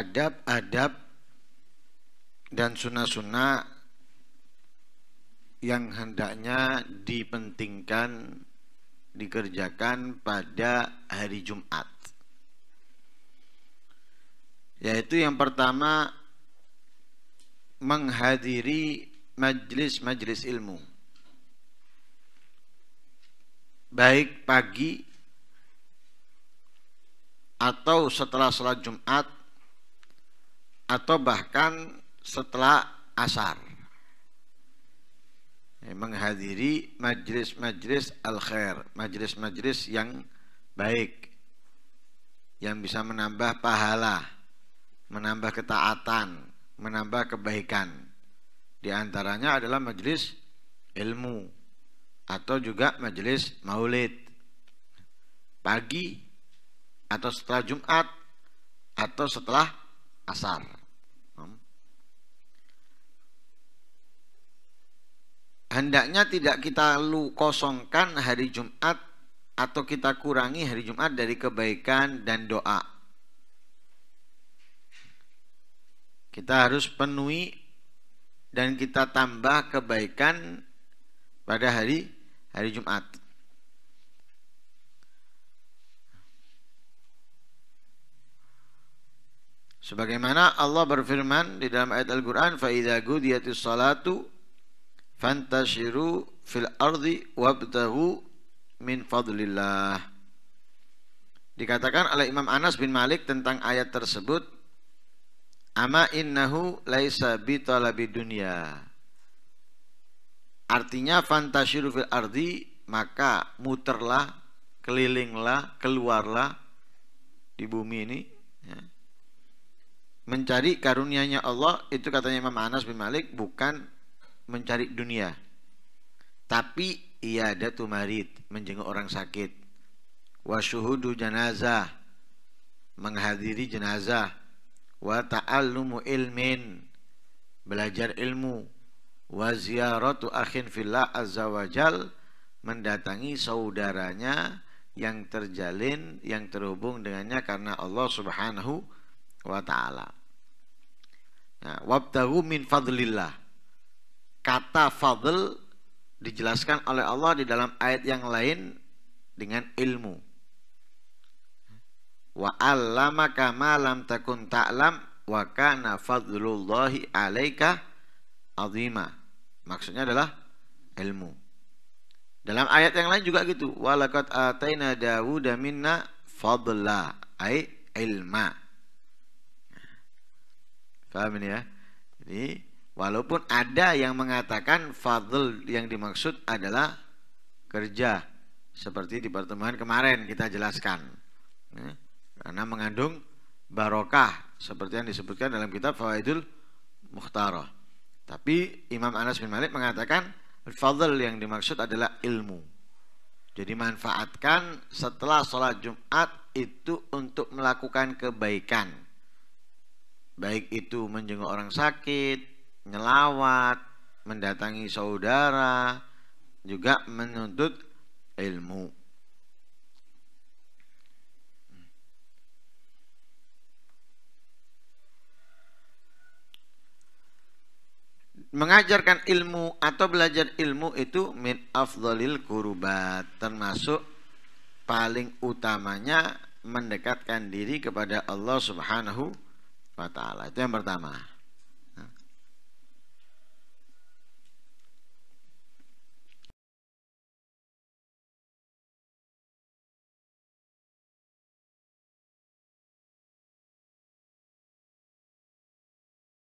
adab-adab dan sunnah-sunnah yang hendaknya dipentingkan dikerjakan pada hari Jumat yaitu yang pertama menghadiri majlis-majlis ilmu baik pagi atau setelah sholat Jumat atau bahkan setelah asar menghadiri majlis-majlis al-khair majlis-majlis yang baik yang bisa menambah pahala menambah ketaatan menambah kebaikan diantaranya adalah majlis ilmu atau juga majlis maulid pagi atau setelah Jumat atau setelah asar hendaknya tidak kita lu kosongkan hari Jumat atau kita kurangi hari Jumat dari kebaikan dan doa. Kita harus penuhi dan kita tambah kebaikan pada hari hari Jumat. Sebagaimana Allah berfirman di dalam ayat Al-Qur'an, "Fa idza salatu fantashiru fil ardi wabtahu min fadlillah dikatakan oleh Imam Anas bin Malik tentang ayat tersebut ama innahu laisa bitalabi dunya artinya fantashiru fil ardi maka muterlah kelilinglah keluarlah di bumi ini ya. mencari karuniaNya Allah itu katanya Imam Anas bin Malik bukan mencari dunia. Tapi ia ada tumarid menjenguk orang sakit. Wasyuhudu jenazah menghadiri jenazah. Wa ta'allumu ilmin belajar ilmu. Wa ziyaratu akhin fillah azza wajal mendatangi saudaranya yang terjalin yang terhubung dengannya karena Allah Subhanahu wa taala. Nah, wabtahu min fadlillah kata fadl dijelaskan oleh Allah di dalam ayat yang lain dengan ilmu. Wa 'allamaka ma lam takun ta'lam wa kana fadlullahi 'alaika 'azima. Maksudnya adalah ilmu. Dalam ayat yang lain juga gitu. Wa laqad ataina Dawuda minna fadla ai ilma. Paham ini ya? Jadi Walaupun ada yang mengatakan fadl yang dimaksud adalah kerja seperti di pertemuan kemarin kita jelaskan. Ya, karena mengandung barokah seperti yang disebutkan dalam kitab Fawaidul Mukhtarah. Tapi Imam Anas bin Malik mengatakan fadl yang dimaksud adalah ilmu. Jadi manfaatkan setelah sholat Jumat itu untuk melakukan kebaikan. Baik itu menjenguk orang sakit, nyelawat, mendatangi saudara, juga menuntut ilmu. Mengajarkan ilmu atau belajar ilmu itu min afdalil kurubat termasuk paling utamanya mendekatkan diri kepada Allah Subhanahu wa taala. Itu yang pertama.